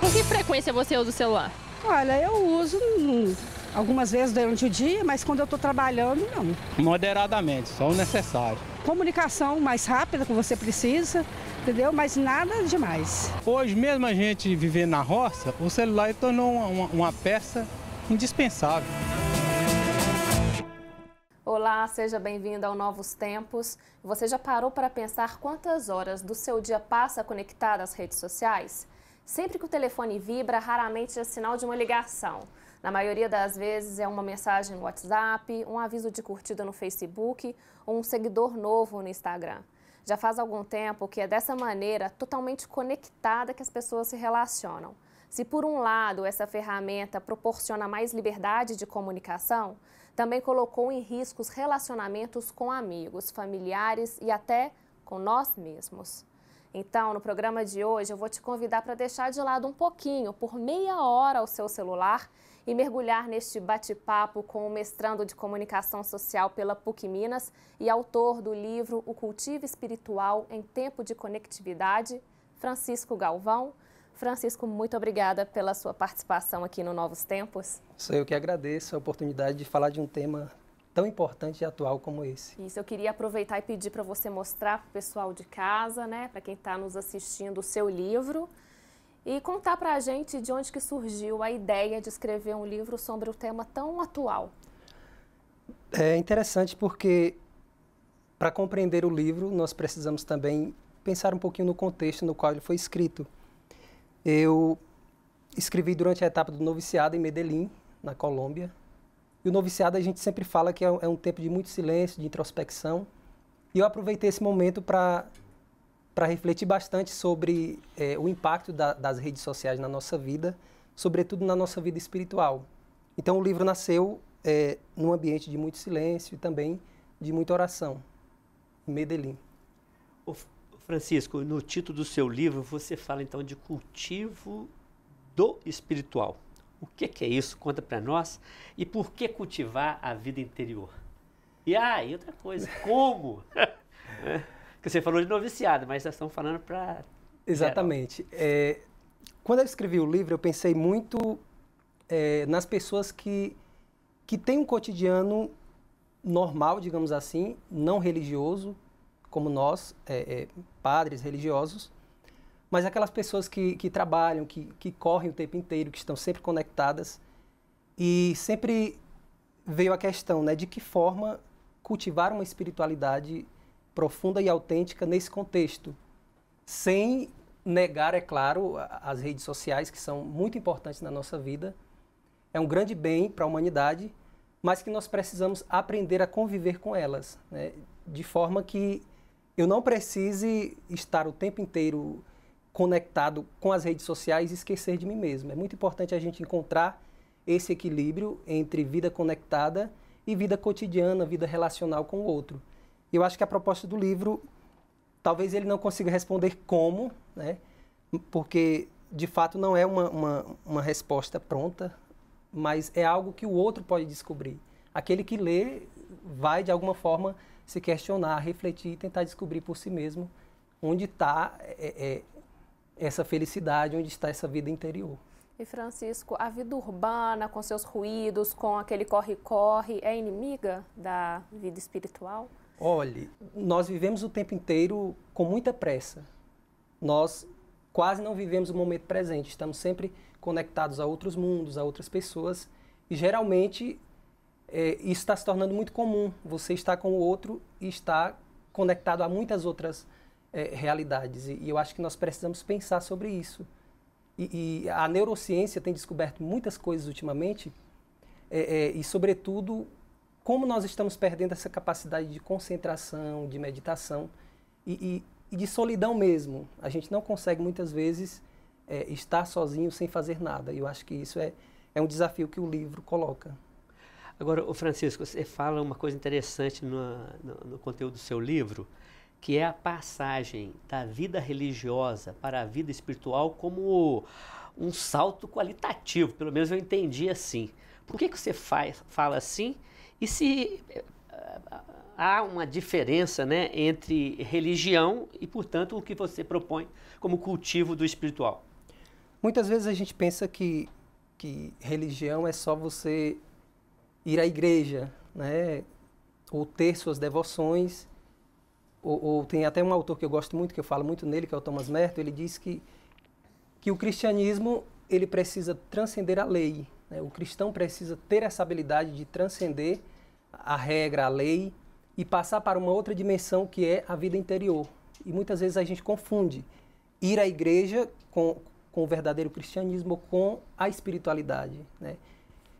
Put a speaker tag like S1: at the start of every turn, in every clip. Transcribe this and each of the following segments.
S1: Com que frequência você usa o
S2: celular? Olha, eu uso algumas vezes durante o dia, mas quando eu estou trabalhando, não.
S1: Moderadamente,
S3: só o necessário.
S2: Comunicação mais rápida que você precisa, entendeu? Mas nada demais.
S3: Hoje, mesmo a gente vivendo na roça, o celular tornou uma, uma peça indispensável.
S4: Olá, seja bem-vindo ao Novos Tempos. Você já parou para pensar quantas horas do seu dia passa conectado às redes sociais? Sempre que o telefone vibra, raramente é sinal de uma ligação. Na maioria das vezes é uma mensagem no WhatsApp, um aviso de curtida no Facebook ou um seguidor novo no Instagram. Já faz algum tempo que é dessa maneira totalmente conectada que as pessoas se relacionam. Se por um lado essa ferramenta proporciona mais liberdade de comunicação, também colocou em risco os relacionamentos com amigos, familiares e até com nós mesmos. Então, no programa de hoje, eu vou te convidar para deixar de lado um pouquinho, por meia hora, o seu celular e mergulhar neste bate-papo com o mestrando de comunicação social pela PUC Minas e autor do livro O Cultivo Espiritual em Tempo de Conectividade, Francisco Galvão. Francisco, muito obrigada pela sua participação aqui no Novos Tempos.
S3: Sou eu que agradeço a oportunidade de falar de um tema tão importante e atual como esse.
S4: Isso, eu queria aproveitar e pedir para você mostrar para o pessoal de casa, né, para quem está nos assistindo, o seu livro e contar para a gente de onde que surgiu a ideia de escrever um livro sobre o um tema tão atual.
S3: É interessante porque para compreender o livro nós precisamos também pensar um pouquinho no contexto no qual ele foi escrito. Eu escrevi durante a etapa do noviciado em Medellín, na Colômbia. E o noviciado a gente sempre fala que é um é tempo de muito silêncio, de introspecção. E eu aproveitei esse momento para para refletir bastante sobre é, o impacto da, das redes sociais na nossa vida, sobretudo na nossa vida espiritual. Então o livro nasceu é, num ambiente de muito silêncio e também de muita oração, Medellín. O
S5: Francisco, no título do seu livro você fala então de cultivo do espiritual. O que, que é isso? Conta para nós. E por que cultivar a vida interior? E ah, e outra coisa, como? É você falou de noviciado, mas nós estamos falando para.
S3: Exatamente. É, quando eu escrevi o livro, eu pensei muito é, nas pessoas que, que têm um cotidiano normal, digamos assim, não religioso, como nós, é, é, padres religiosos, mas aquelas pessoas que, que trabalham, que, que correm o tempo inteiro, que estão sempre conectadas. E sempre veio a questão né, de que forma cultivar uma espiritualidade profunda e autêntica nesse contexto, sem negar, é claro, as redes sociais, que são muito importantes na nossa vida. É um grande bem para a humanidade, mas que nós precisamos aprender a conviver com elas, né? de forma que eu não precise estar o tempo inteiro conectado com as redes sociais e esquecer de mim mesmo. É muito importante a gente encontrar esse equilíbrio entre vida conectada e vida cotidiana, vida relacional com o outro. Eu acho que a proposta do livro, talvez ele não consiga responder como, né? Porque de fato não é uma, uma, uma resposta pronta, mas é algo que o outro pode descobrir. Aquele que lê vai de alguma forma se questionar, refletir e tentar descobrir por si mesmo onde está é, é, essa felicidade, onde está essa vida interior.
S4: E Francisco, a vida urbana, com seus ruídos, com aquele corre-corre, é inimiga da vida espiritual?
S3: Olhe, nós vivemos o tempo inteiro com muita pressa. Nós quase não vivemos o momento presente. Estamos sempre conectados a outros mundos, a outras pessoas. E geralmente é, isso está se tornando muito comum. Você está com o outro e está conectado a muitas outras é, realidades. E, e, eu acho que nós precisamos pensar sobre isso. E, e a neurociência tem descoberto muitas coisas ultimamente, é, é e sobretudo como nós estamos perdendo essa capacidade de concentração, de meditação e, e, e de solidão mesmo. A gente não consegue muitas vezes é, estar sozinho sem fazer nada. E eu acho que isso é, é um desafio que o livro coloca.
S5: Agora, o Francisco, você fala uma coisa interessante no, no, no conteúdo do seu livro, que é a passagem da vida religiosa para a vida espiritual como um salto qualitativo, pelo menos eu entendi assim. Por que, que você faz, fala assim e se eh, há uma diferença né, entre religião e, portanto, o que você propõe como cultivo do espiritual? Muitas vezes a gente pensa que, que religião
S3: é só você ir à igreja, né? ou ter suas devoções. Ou, ou, tem até um autor que eu gosto muito, que eu falo muito nele, que é o Thomas Merton, ele diz que, que o cristianismo ele precisa transcender a lei. Né? O cristão precisa ter essa habilidade de transcender a regra, a lei e passar para uma outra dimensão que é a vida interior. E muitas vezes a gente confunde ir à igreja com, com o verdadeiro cristianismo com a espiritualidade. Né?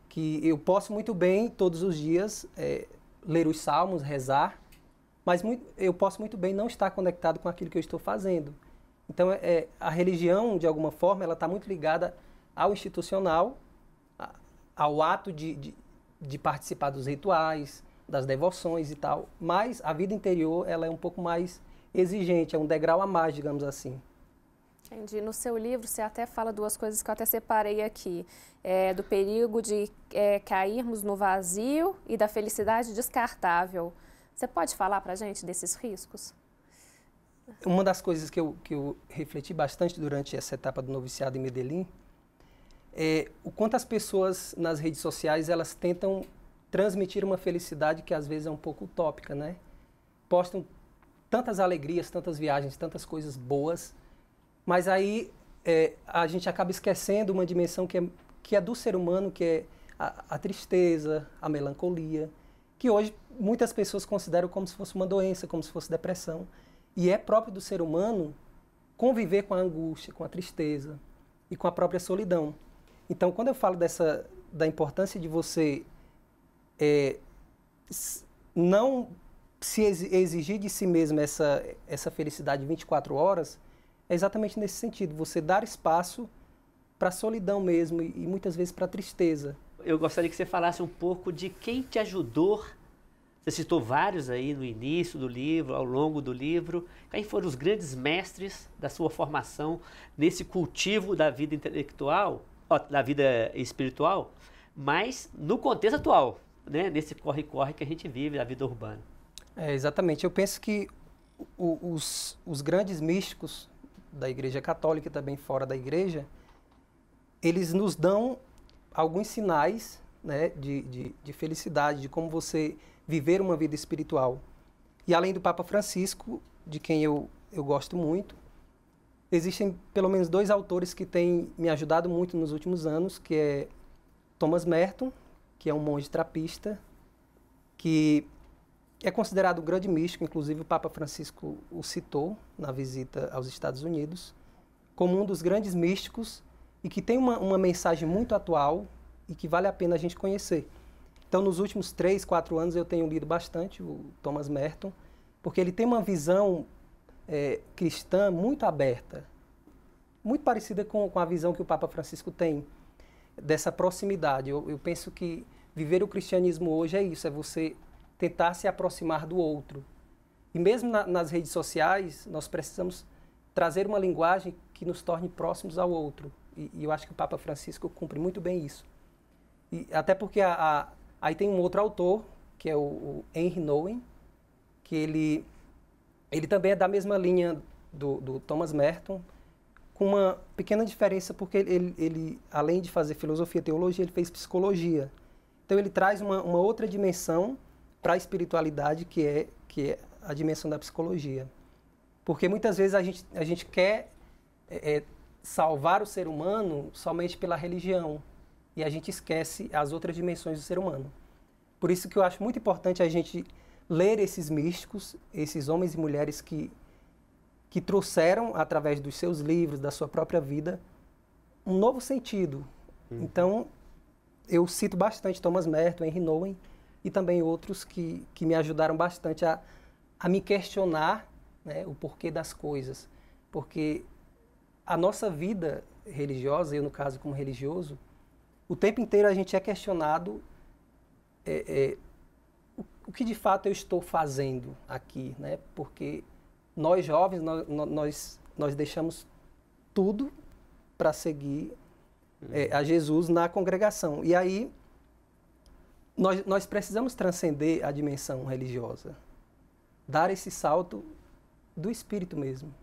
S3: Que eu posso muito bem, todos os dias, é, ler os salmos, rezar, mas muito, eu posso muito bem não estar conectado com aquilo que eu estou fazendo. Então, é, é a religião, de alguma forma, ela está muito ligada ao institucional ao ato de, de, de participar dos rituais, das devoções e tal, mas a vida interior ela é um pouco mais exigente, é um degrau a mais, digamos assim.
S4: Entendi. No seu livro, você até fala duas coisas que eu até separei aqui. É, do perigo de é, cairmos no vazio e da felicidade descartável. Você pode falar para gente desses riscos?
S3: Uma das coisas que eu, que eu refleti bastante durante essa etapa do noviciado em Medellín é, o quanto as pessoas nas redes sociais elas tentam transmitir uma felicidade que às vezes é um pouco utópica, né? Postam tantas alegrias, tantas viagens, tantas coisas boas, mas aí é, a gente acaba esquecendo uma dimensão que é, que é do ser humano, que é a, a tristeza, a melancolia, que hoje muitas pessoas consideram como se fosse uma doença, como se fosse depressão. E é próprio do ser humano conviver com a angústia, com a tristeza e com a própria solidão. Então, quando eu falo dessa da importância de você é, não se exigir de si mesmo essa, essa felicidade 24 horas, é exatamente nesse sentido, você dar espaço para a solidão mesmo e, e muitas vezes para a tristeza.
S5: Eu gostaria que você falasse um pouco de quem te ajudou. Você citou vários aí no início do livro, ao longo do livro. Quem foram os grandes mestres da sua formação nesse cultivo da vida intelectual da vida espiritual, mas no contexto atual, né? nesse corre-corre que a gente vive, da vida urbana.
S3: É, exatamente. Eu penso que o, os, os grandes místicos da Igreja Católica e também fora da Igreja, eles nos dão alguns sinais né, de, de, de, felicidade, de como você viver uma vida espiritual. E além do Papa Francisco, de quem eu, eu gosto muito, existem pelo menos dois autores que têm me ajudado muito nos últimos anos, que é Thomas Merton, que é um monge trapista, que é considerado um grande místico, inclusive o Papa Francisco o citou na visita aos Estados Unidos, como um dos grandes místicos e que tem uma, uma mensagem muito atual e que vale a pena a gente conhecer. Então, nos últimos três, quatro anos, eu tenho lido bastante o Thomas Merton, porque ele tem uma visão é, cristã muito aberta, muito parecida com, com a visão que o Papa Francisco tem dessa proximidade. Eu, eu penso que viver o cristianismo hoje é isso, é você tentar se aproximar do outro. E mesmo na, nas redes sociais, nós precisamos trazer uma linguagem que nos torne próximos ao outro. E, e eu acho que o Papa Francisco cumpre muito bem isso. E, até porque a, a, aí tem um outro autor, que é o, o Henry Nouwen que ele ele também é da mesma linha do, do Thomas Merton, com uma pequena diferença, porque ele, ele, além de fazer filosofia e teologia, ele fez psicologia. Então ele traz uma, uma outra dimensão para a espiritualidade, que é, que é a dimensão da psicologia. Porque muitas vezes a gente, a gente quer é, é, salvar o ser humano somente pela religião, e a gente esquece as outras dimensões do ser humano. Por isso que eu acho muito importante a gente ler esses místicos, esses homens e mulheres que, que trouxeram, através dos seus livros, da sua própria vida, um novo sentido. Uhum. Então, eu cito bastante Thomas Merton, Henry Nowen e também outros que, que me ajudaram bastante a, a me questionar né, o porquê das coisas. Porque a nossa vida religiosa, eu no caso como religioso, o tempo inteiro a gente é questionado é, é, o que de fato eu estou fazendo aqui, né? Porque nós jovens nós nós, nós deixamos tudo para seguir uhum. é, a Jesus na congregação. E aí nós, nós precisamos transcender a dimensão religiosa, dar esse salto do espírito mesmo.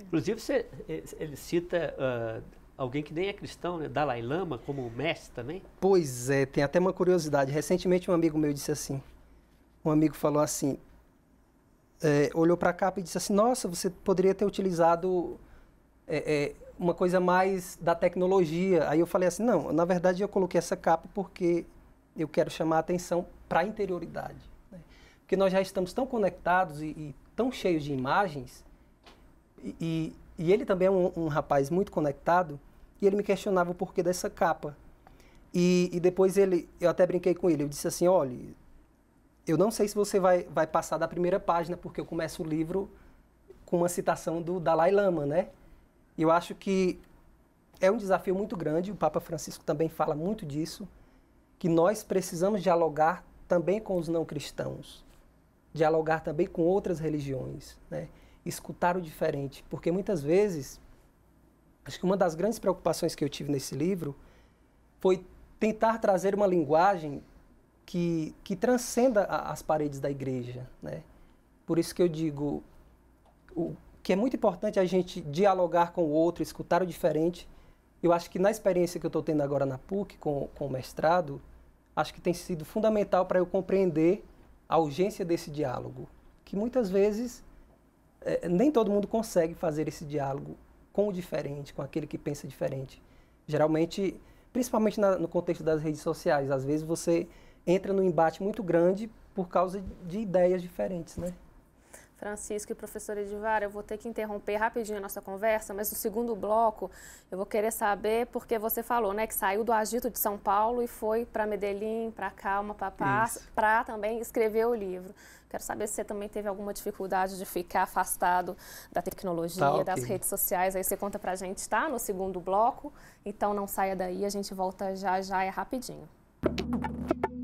S5: Inclusive, você, é, ele cita uh, alguém que nem é cristão, né? Dalai Lama, como mestre também? Pois
S3: é, tem até uma curiosidade. Recentemente, um amigo meu disse assim: um amigo falou assim, é, olhou para a capa e disse assim, nossa, você poderia ter utilizado é, é, uma coisa mais da tecnologia. Aí eu falei assim, não, na verdade eu coloquei essa capa porque eu quero chamar a atenção para a interioridade. Né? Porque nós já estamos tão conectados e, e tão cheios de imagens, e, e, e ele também é um, um, rapaz muito conectado, e ele me questionava o porquê dessa capa. E, depois ele, eu até brinquei com ele, eu disse assim, olha, eu não sei se você vai, vai passar da primeira página, porque eu começo o livro com uma citação do Dalai Lama, né? Eu acho que é um desafio muito grande, o Papa Francisco também fala muito disso, que nós precisamos dialogar também com os não cristãos, dialogar também com outras religiões, né? escutar o diferente, porque muitas vezes, acho que uma das grandes preocupações que eu tive nesse livro foi tentar trazer uma linguagem que, que transcenda a, as paredes da igreja. Né? Por isso que eu digo o, que é muito importante é a gente dialogar com o outro, escutar o diferente. Eu acho que na experiência que eu estou tendo agora na PUC, com, com o mestrado, acho que tem sido fundamental para eu compreender a urgência desse diálogo, que muitas vezes é, nem todo mundo consegue fazer esse diálogo com o diferente, com aquele que pensa diferente. Geralmente, principalmente na, no contexto das redes sociais, às vezes você entra num embate muito grande por causa de ideias diferentes,
S1: né?
S4: Francisco e professora Edivar, eu vou ter que interromper rapidinho a nossa conversa, mas no segundo bloco eu vou querer saber, porque você falou, né, que saiu do agito de São Paulo e foi para Medellín, para Calma, para também escrever o livro. Quero saber se você também teve alguma dificuldade de ficar afastado da tecnologia, tá, das redes sociais. Aí você conta para a gente, tá? No segundo bloco. Então não saia daí, a gente volta já já, é rapidinho. Música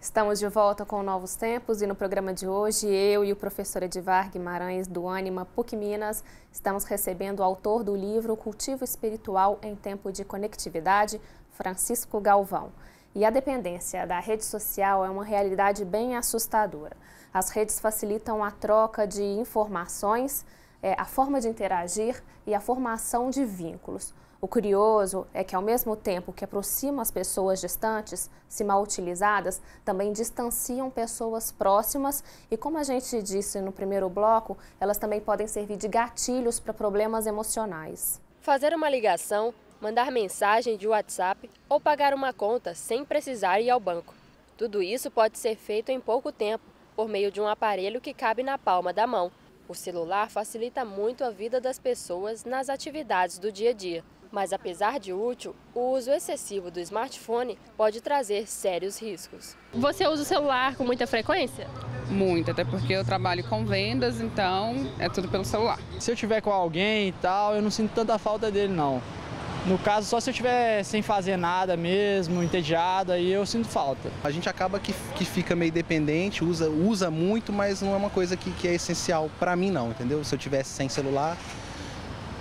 S4: Estamos de volta com Novos Tempos e no programa de hoje eu e o professor Edvar Guimarães do Anima PUC Minas estamos recebendo o autor do livro Cultivo Espiritual em Tempo de Conectividade, Francisco Galvão. E a dependência da rede social é uma realidade bem assustadora. As redes facilitam a troca de informações, é, a forma de interagir e a formação de vínculos. O curioso é que, ao mesmo tempo que aproxima as pessoas distantes, se mal utilizadas, também distanciam pessoas próximas e, como a gente disse no primeiro bloco, elas também podem servir de gatilhos para problemas emocionais.
S1: Fazer uma ligação, mandar mensagem de WhatsApp ou pagar uma conta sem precisar ir ao banco. Tudo isso pode ser feito em pouco tempo, por meio de um aparelho que cabe na palma da mão. O celular facilita muito a vida das pessoas nas atividades do dia a dia. Mas apesar de útil, o uso excessivo do smartphone pode trazer sérios riscos. Você usa o celular com muita frequência?
S3: Muito, até porque eu trabalho com vendas, então é tudo pelo celular. Se eu tiver com alguém e tal, eu não sinto tanta falta dele não. No caso, só se eu estiver sem fazer nada mesmo, entediado, aí eu sinto falta. A gente acaba que, que fica meio dependente, usa, usa muito, mas não é uma coisa que, que é essencial para mim não, entendeu? Se eu tivesse sem celular,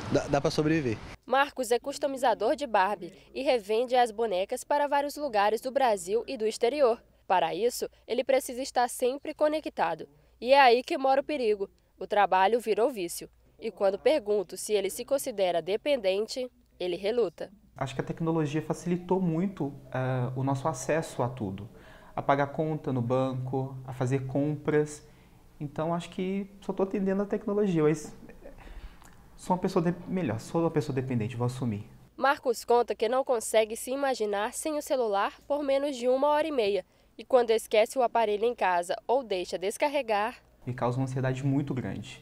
S2: dá, dá para sobreviver.
S1: Marcos é customizador de Barbie e revende as bonecas para vários lugares do Brasil e do exterior. Para isso, ele precisa estar sempre conectado. E é aí que mora o perigo. O trabalho virou vício. E quando pergunto se ele se considera dependente, ele reluta.
S3: Acho que a tecnologia facilitou muito uh, o nosso acesso a tudo. A pagar conta no banco, a fazer compras. Então acho que só estou atendendo a tecnologia, mas Sou uma pessoa
S5: de... melhor, sou uma pessoa dependente, vou assumir.
S1: Marcos conta que não consegue se imaginar sem o celular por menos de uma hora e meia. E quando esquece o aparelho em casa ou deixa descarregar.
S3: Me causa uma ansiedade muito grande.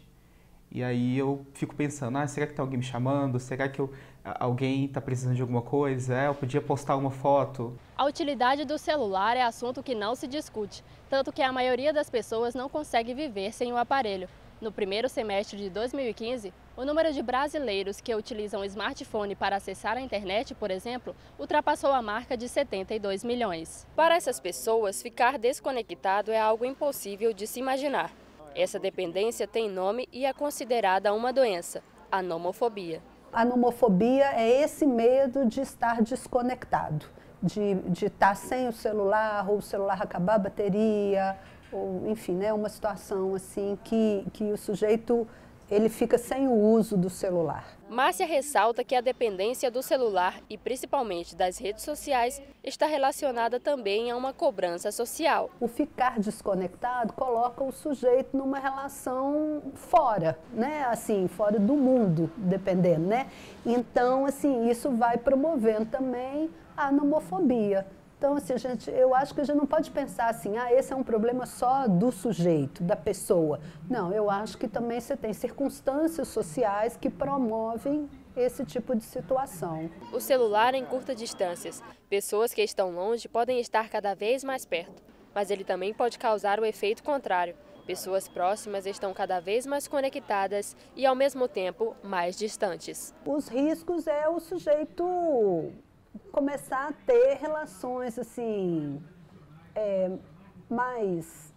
S3: E aí eu fico pensando, ah, será que
S5: tem alguém me chamando? Será que eu, alguém está precisando de alguma coisa? É, eu podia postar uma foto.
S1: A utilidade do celular é assunto que não se discute, tanto que a maioria das pessoas não consegue viver sem o aparelho. No primeiro semestre de 2015, o número de brasileiros que utilizam smartphone para acessar a internet, por exemplo, ultrapassou a marca de 72 milhões. Para essas pessoas, ficar desconectado é algo impossível de se imaginar. Essa dependência tem nome e é considerada uma doença, a nomofobia.
S2: A nomofobia é esse medo de estar desconectado, de, de estar tá sem o celular ou o celular acabar a bateria, ou enfim, né, uma situação assim que, que o sujeito ele fica sem o uso do celular.
S1: Márcia ressalta que a dependência do celular e principalmente das redes sociais está relacionada também a uma
S2: cobrança social. O ficar desconectado coloca o sujeito numa relação fora, né? Assim, fora do mundo, dependendo, né? Então, assim, isso vai promovendo também a nomofobia então, assim, gente, eu acho que a gente não pode pensar assim, ah, esse é um problema só do sujeito, da pessoa. Não, eu acho que também você tem circunstâncias sociais que promovem esse tipo de situação.
S1: O celular em curta distâncias. Pessoas que estão longe podem estar cada vez mais perto, mas ele também pode causar o efeito contrário. Pessoas próximas estão cada vez mais conectadas e, ao mesmo tempo, mais
S2: distantes. Os riscos é o sujeito começar a ter relações assim é, mais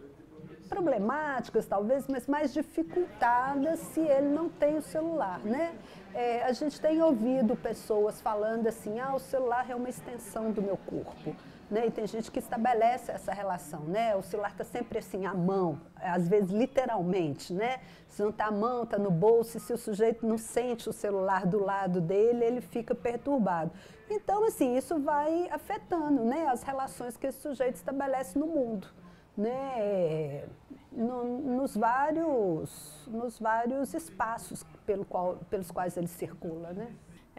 S2: problemáticas talvez, mas mais dificultadas se ele não tem o celular, né? É, a gente tem ouvido pessoas falando assim, ah, o celular é uma extensão do meu corpo. Né? E tem gente que estabelece essa relação, né? O celular está sempre assim à mão, às vezes literalmente, né? Se não está à mão, está no bolso, e se o sujeito não sente o celular do lado dele, ele fica perturbado. Então, assim, isso vai afetando, né? As relações que esse sujeito estabelece no mundo, né? No, nos vários, nos vários espaços pelo qual, pelos quais ele circula, né?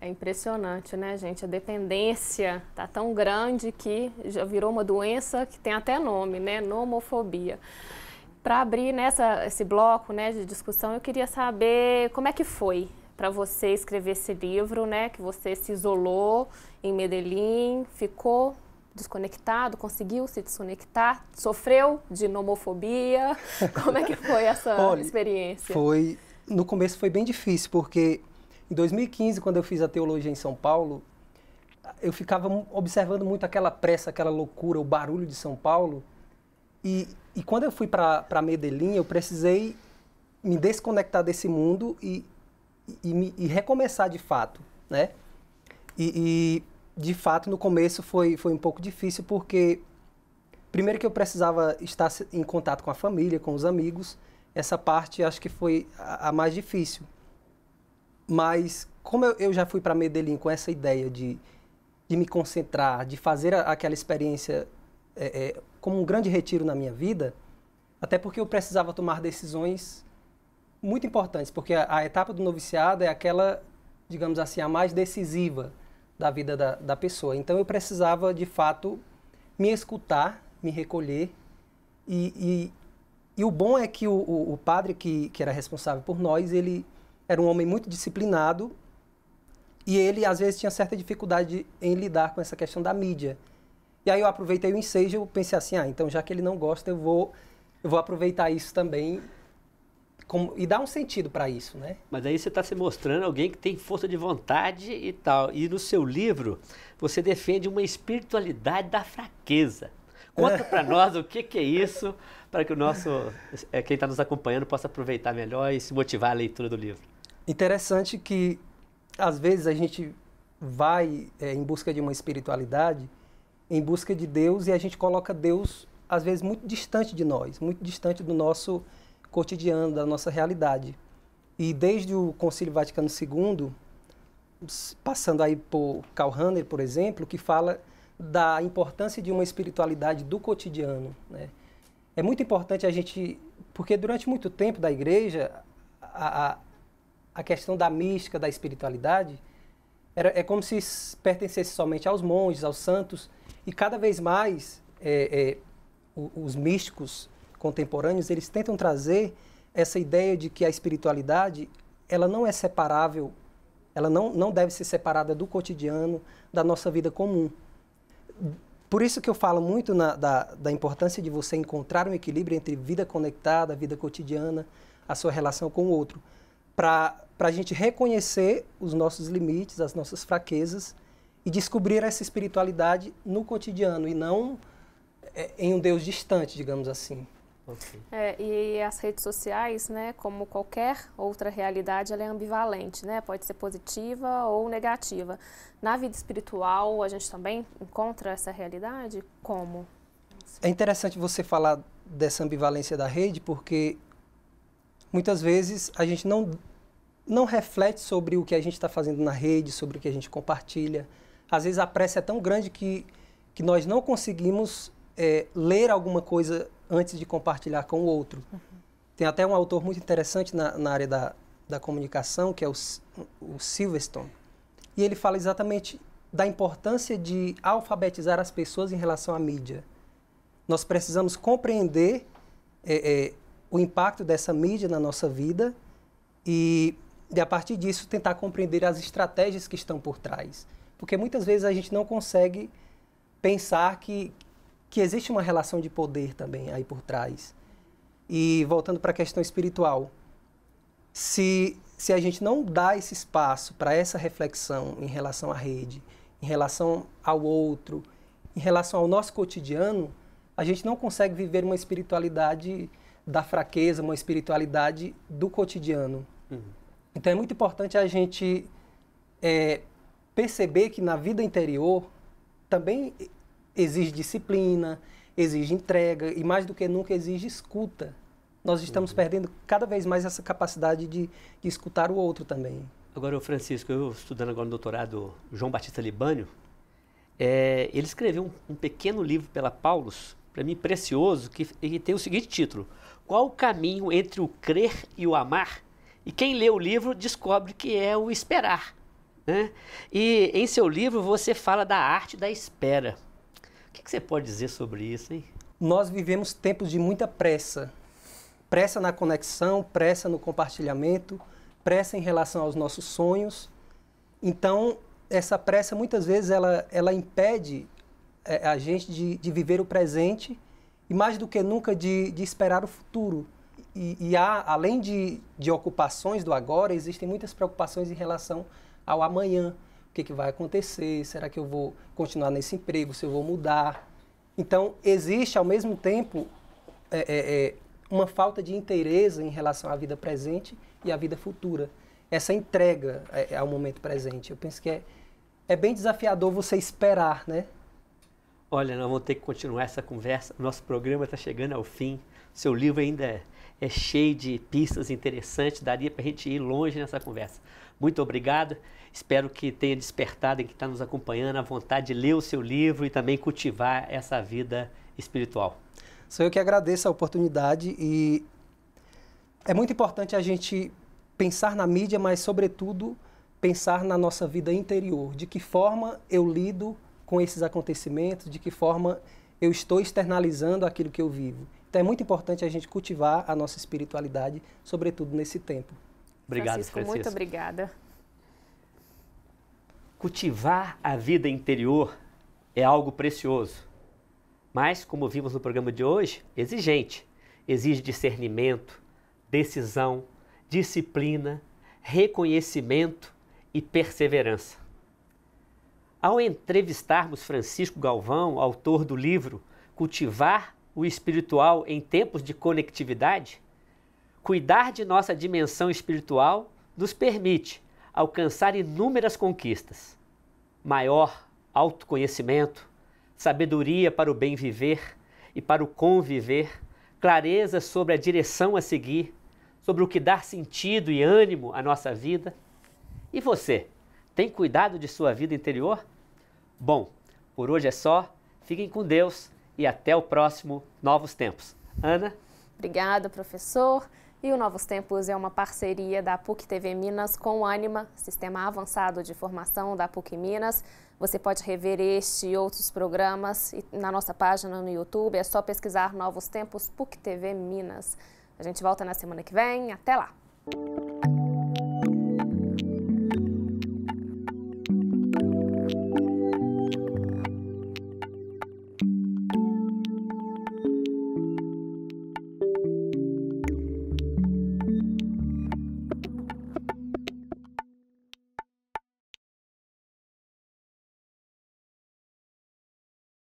S4: É impressionante, né, gente? A dependência tá tão grande que já virou uma doença que tem até nome, né? Nomofobia. Para abrir nessa esse bloco, né, de discussão, eu queria saber como é que foi para você escrever esse livro, né? Que você se isolou em Medellín, ficou desconectado, conseguiu se desconectar, sofreu de nomofobia.
S3: Como é que
S4: foi essa Olha, experiência?
S3: Foi no começo foi bem difícil porque em 2015, quando eu fiz a teologia em São Paulo, eu ficava observando muito aquela pressa, aquela loucura, o barulho de São Paulo. E, e quando eu fui para Medellín, eu precisei me desconectar desse mundo e, e, e recomeçar de fato, né? E, e, de fato, no começo foi, foi um pouco difícil, porque primeiro que eu precisava estar em contato com a família, com os amigos, essa parte acho que foi a, a mais difícil. Mas como eu, eu já fui para Medellín com essa ideia de, de me concentrar, de fazer a, aquela experiência é, é, como um grande retiro na minha vida, até porque eu precisava tomar decisões muito importantes, porque a, a etapa do noviciado é aquela, digamos assim, a mais decisiva da vida da, da pessoa. Então eu precisava, de fato, me escutar, me recolher. E, e, e o bom é que o, o, o padre que, que era responsável por nós, ele era um homem muito disciplinado e ele, às vezes, tinha certa dificuldade em lidar com essa questão da mídia. E aí eu aproveitei o ensejo e pensei assim, ah, então já que ele não gosta, eu vou, eu vou aproveitar isso também como, e dar um sentido para isso, né?
S5: Mas aí você está se mostrando alguém que tem força de vontade e tal. E no seu livro, você defende uma espiritualidade da fraqueza. Conta para nós o que, que é isso, para que o nosso, eh, quem está nos acompanhando possa aproveitar melhor e se motivar a leitura do livro.
S3: Interessante que, às vezes, a gente vai é, em busca de uma espiritualidade, em busca de Deus, e a gente coloca Deus, às vezes, muito distante de nós, muito distante do nosso cotidiano, da nossa realidade. E desde o Concílio Vaticano II, passando aí por Karl Rahner, por exemplo, que fala da importância de uma espiritualidade do cotidiano. Né? É muito importante a gente, porque durante muito tempo da igreja, a, a, a questão da mística, da espiritualidade, era, é como se pertencesse somente aos monges, aos santos, e cada vez mais é, é, os místicos contemporâneos eles tentam trazer essa ideia de que a espiritualidade ela não é separável, ela não, não deve ser separada do cotidiano, da nossa vida comum. Por isso que eu falo muito na, da, da importância de você encontrar um equilíbrio entre vida conectada, vida cotidiana, a sua relação com o outro, para para a gente reconhecer os nossos limites, as nossas fraquezas e descobrir essa espiritualidade no cotidiano e não é, em um Deus distante, digamos assim.
S4: Okay. É, e as redes sociais, né, como qualquer outra realidade, ela é ambivalente, né? Pode ser positiva ou negativa. Na vida espiritual, a gente também encontra essa realidade? Como?
S3: É interessante você falar dessa ambivalência da rede, porque muitas vezes a gente não não reflete sobre o que a gente está fazendo na rede, sobre o que a gente compartilha. Às vezes a pressa é tão grande que, que nós não conseguimos é, ler alguma coisa antes de compartilhar com o outro. Uhum. Tem até um autor muito interessante na, na área da, da comunicação, que é o, o Silverstone, e ele fala exatamente da importância de alfabetizar as pessoas em relação à mídia. Nós precisamos compreender é, é, o impacto dessa mídia na nossa vida e e a partir disso tentar compreender as estratégias que estão por trás. Porque muitas vezes a gente não consegue pensar que, que existe uma relação de poder também aí por trás. E voltando para a questão espiritual, se, se a gente não dá esse espaço para essa reflexão em relação à rede, em relação ao outro, em relação ao nosso cotidiano, a gente não consegue viver uma espiritualidade da fraqueza, uma espiritualidade do cotidiano. Uhum. Então é muito importante a gente é, perceber que na vida interior também exige disciplina, exige entrega e mais do que nunca exige escuta. Nós estamos uhum. perdendo cada vez mais essa capacidade de, de escutar o outro também.
S5: Agora, Francisco, eu estudando agora no doutorado João Batista Libânio, é, ele escreveu um, um, pequeno livro pela Paulus, para mim precioso, que, que tem o seguinte título: Qual o caminho entre o crer e o amar? E quem lê o livro descobre que é o esperar. Né? E em seu livro você fala da arte da espera. O que, que você pode dizer sobre isso, hein?
S3: Nós vivemos tempos de muita pressa. Pressa na conexão, pressa no compartilhamento, pressa em relação aos nossos sonhos. Então, essa pressa muitas vezes ela, ela impede eh, a gente de, de viver o presente e mais do que nunca de, de esperar o futuro e, e há, além de, de ocupações do agora, existem muitas preocupações em relação ao amanhã. O que, é que vai acontecer? Será que eu vou continuar nesse emprego? Se eu vou mudar? Então, existe ao mesmo tempo é, é, é uma falta de interesse em relação à vida presente e à vida futura. Essa entrega é, ao momento presente. Eu penso que é, é bem desafiador você esperar, né?
S5: Olha, nós vamos ter que continuar essa conversa. Nosso programa está chegando ao fim. Seu livro ainda é é cheio de pistas interessantes, daria para a gente ir longe nessa conversa. Muito obrigado. Espero que tenha despertado e que está nos acompanhando a vontade de ler o seu livro e também cultivar essa vida espiritual.
S3: Sou eu que agradeço a oportunidade e é muito importante a gente pensar na mídia, mas sobretudo pensar na nossa vida interior, de que forma eu lido com esses acontecimentos, de que forma eu estou externalizando aquilo que eu vivo. Então é muito importante a gente cultivar a nossa espiritualidade, sobretudo nesse tempo.
S5: Obrigado, Francisco. Francisco. Muito
S3: obrigada.
S5: Cultivar a vida interior é algo precioso, mas, como vimos no programa de hoje, exigente. Exige discernimento, decisão, disciplina, reconhecimento e perseverança. Ao entrevistarmos Francisco Galvão, autor do livro Cultivar o espiritual em tempos de conectividade, cuidar de nossa dimensão espiritual nos permite alcançar inúmeras conquistas. Maior autoconhecimento, sabedoria para o bem viver e para o conviver, clareza sobre a direção a seguir, sobre o que dar sentido e ânimo à nossa vida. E você, tem cuidado de sua vida interior? Bom, por hoje é só. Fiquem com Deus e até o próximo Novos Tempos. Ana?
S4: Obrigada, professor. E o Novos Tempos é uma parceria da PUC TV Minas com o Anima, Sistema Avançado de Formação da PUC Minas. Você pode rever este e outros programas na nossa página no YouTube. É só pesquisar Novos Tempos PUC TV Minas. A gente volta na semana que vem. Até lá!